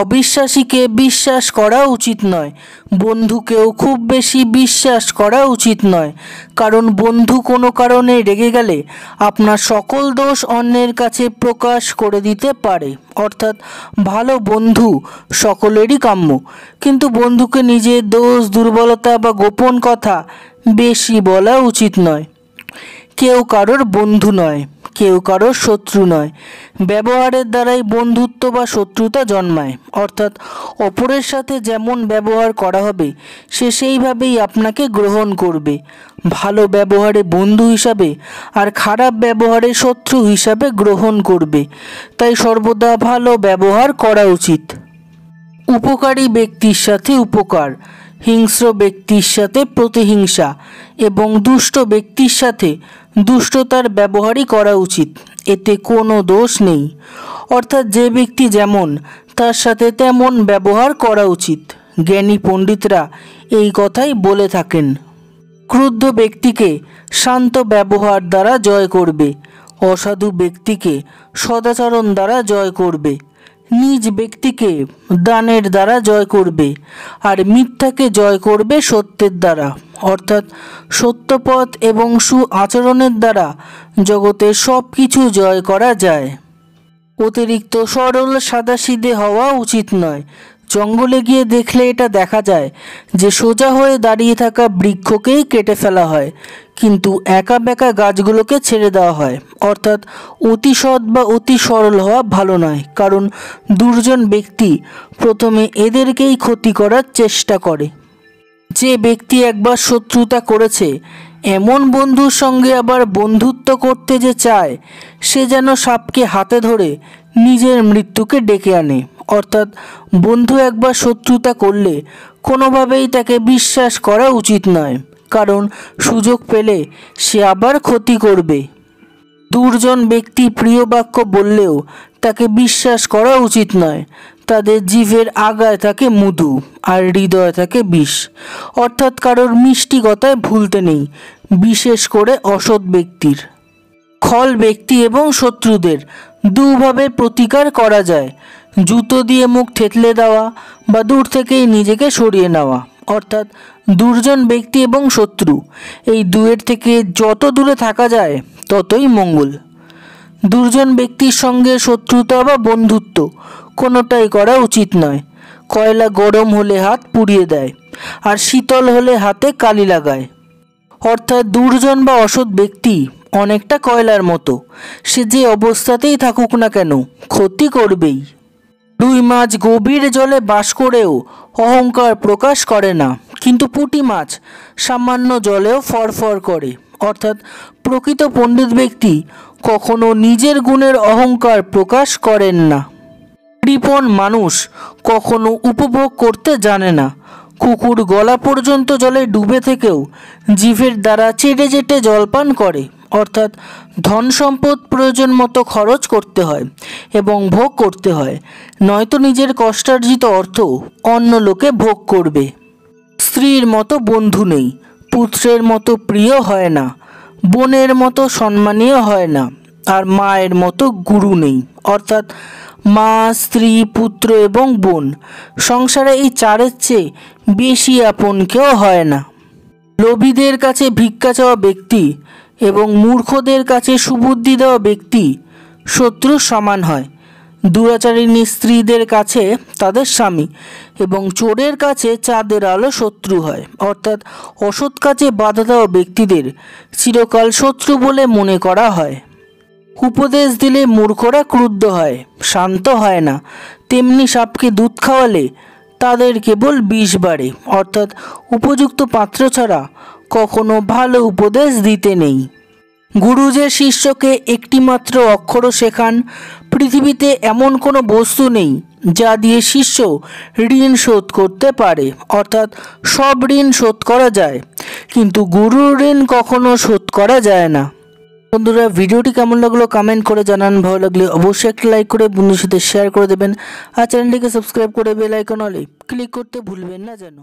অবিশ্বাসীকে বিশ্বাস করা উচিত নয় বন্ধুকেও খুব বেশি বিশ্বাস করা উচিত নয় কারণ বন্ধু কোনো কারণে রেগে গেলে আপনার সকল দোষ অন্যের কাছে প্রকাশ করে দিতে পারে অর্থাৎ ভালো বন্ধু সকলেরই কাম্য কিন্তু বন্ধুকে নিজের দোষ দুর্বলতা বা গোপন কথা বেশি বলা উচিত নয় কেউ কারোর বন্ধু নয় কেউ কারো শত্রু নয় ব্যবহারের দ্বারাই বন্ধুত্ব বা শত্রুতা জন্মায় অর্থাৎ অপরের সাথে যেমন ব্যবহার করা হবে সে সেইভাবেই আপনাকে গ্রহণ করবে ভালো ব্যবহারে বন্ধু হিসাবে আর খারাপ ব্যবহারে শত্রু হিসাবে গ্রহণ করবে তাই সর্বদা ভালো ব্যবহার করা উচিত উপকারী ব্যক্তির সাথে উপকার হিংস্র ব্যক্তির সাথে প্রতিহিংসা এবং দুষ্ট ব্যক্তির সাথে দুষ্টতার ব্যবহারই করা উচিত এতে কোনো দোষ নেই অর্থাৎ যে ব্যক্তি যেমন তার সাথে তেমন ব্যবহার করা উচিত জ্ঞানী পণ্ডিতরা এই কথাই বলে থাকেন ক্রুদ্ধ ব্যক্তিকে শান্ত ব্যবহার দ্বারা জয় করবে অসাধু ব্যক্তিকে সদাচরণ দ্বারা জয় করবে নিজ ব্যক্তিকে দানের দ্বারা জয় করবে আর মিথ্যাকে জয় করবে সত্যের দ্বারা অর্থাৎ সত্যপথ এবং সু আচরণের দ্বারা জগতে সব কিছু জয় করা যায় অতিরিক্ত সরল সাদাসিদে হওয়া উচিত নয় জঙ্গলে গিয়ে দেখলে এটা দেখা যায় যে সোজা হয়ে দাঁড়িয়ে থাকা বৃক্ষকেই কেটে ফেলা হয় কিন্তু একা বেঁকা গাছগুলোকে ছেড়ে দেওয়া হয় অর্থাৎ অতি সৎ বা অতি সরল হওয়া ভালো নয় কারণ দুর্জন ব্যক্তি প্রথমে এদেরকেই ক্ষতি করার চেষ্টা করে যে ব্যক্তি একবার শত্রুতা করেছে এমন বন্ধুর সঙ্গে আবার বন্ধুত্ব করতে যে চায় সে যেন সাপকে হাতে ধরে নিজের মৃত্যুকে ডেকে আনে অর্থাৎ বন্ধু একবার শত্রুতা করলে কোনোভাবেই তাকে বিশ্বাস করা উচিত নয় কারণ সুযোগ পেলে সে আবার ক্ষতি করবে দুজন ব্যক্তি প্রিয় বাক্য বললেও তাকে বিশ্বাস করা উচিত নয় তাদের জীবের আগায় থাকে মধু আর হৃদয় থাকে বিষ অর্থাৎ কারোর মিষ্টি কথায় ভুলতে নেই বিশেষ করে অসৎ ব্যক্তির খল ব্যক্তি এবং শত্রুদের দুভাবে প্রতিকার করা যায় জুতো দিয়ে মুখ থেতলে দেওয়া বা দূর থেকেই নিজেকে সরিয়ে নেওয়া অর্থাৎ দুর্জন ব্যক্তি এবং শত্রু এই দুয়ের থেকে যত দূরে থাকা যায় ততই মঙ্গল দুর্জন ব্যক্তির সঙ্গে শত্রুতা বা বন্ধুত্ব কোনোটাই করা উচিত নয় কয়লা গরম হলে হাত পুড়িয়ে দেয় আর শীতল হলে হাতে কালি লাগায় অর্থাৎ দুর্জন বা অসৎ ব্যক্তি অনেকটা কয়লার মতো সে যে অবস্থাতেই থাকুক না কেন ক্ষতি করবেই রুই মাছ গভীর জলে বাস করেও অহংকার প্রকাশ করে না কিন্তু পুঁটি মাছ সামান্য জলেও ফরফর করে অর্থাৎ প্রকৃত পণ্ডিত ব্যক্তি কখনো নিজের গুণের অহংকার প্রকাশ করেন না কৃপণ মানুষ কখনো উপভোগ করতে জানে না কুকুর গলা পর্যন্ত জলে ডুবে থেকেও জিভের দ্বারা চেটে চেটে জলপান করে অর্থাৎ ধন সম্পদ প্রয়োজন মতো খরচ করতে হয় এবং ভোগ করতে হয় নয়তো নিজের কষ্টার্জিত অর্থ অন্য লোকে ভোগ করবে স্ত্রীর মতো বন্ধু নেই পুত্রের মতো প্রিয় হয় না বোনের মতো সম্মানীয় হয় না আর মায়ের মতো গুরু নেই অর্থাৎ মা স্ত্রী পুত্র এবং বোন সংসারে এই চারের চেয়ে বেশি আপন কেউ হয় না লোভীদের কাছে ভিক্ষা চাওয়া ব্যক্তি এবং মূর্খদের কাছে সুবুদ্ধি দেওয়া ব্যক্তি শত্রুর সমান হয় দুরাচারিণী স্ত্রীদের কাছে তাদের স্বামী এবং চোরের কাছে চাঁদের আলো শত্রু হয় অর্থাৎ অসৎ কাজে বাধা দেওয়া ব্যক্তিদের চিরকাল শত্রু বলে মনে করা হয় উপদেশ দিলে মূর্খরা ক্রুদ্ধ হয় শান্ত হয় না তেমনি সাপকে দুধ খাওয়ালে তাদের কেবল বিষ বাড়ে অর্থাৎ উপযুক্ত পাত্র ছাড়া কখনো ভালো উপদেশ দিতে নেই গুরু যে শিষ্যকে একটিমাত্র অক্ষরও শেখান পৃথিবীতে এমন কোনো বস্তু নেই যা দিয়ে শিষ্য ঋণ শোধ করতে পারে অর্থাৎ সব ঋণ শোধ করা যায় কিন্তু গুরুর ঋণ কখনো শোধ করা যায় না বন্ধুরা ভিডিওটি কেমন লাগলো কমেন্ট করে জানান ভালো লাগলে অবশ্যই একটা লাইক করে বন্ধুর সাথে শেয়ার করে দেবেন আর চ্যানেলটিকে সাবস্ক্রাইব করে বেল আইকন অলে ক্লিক করতে ভুলবেন না যেন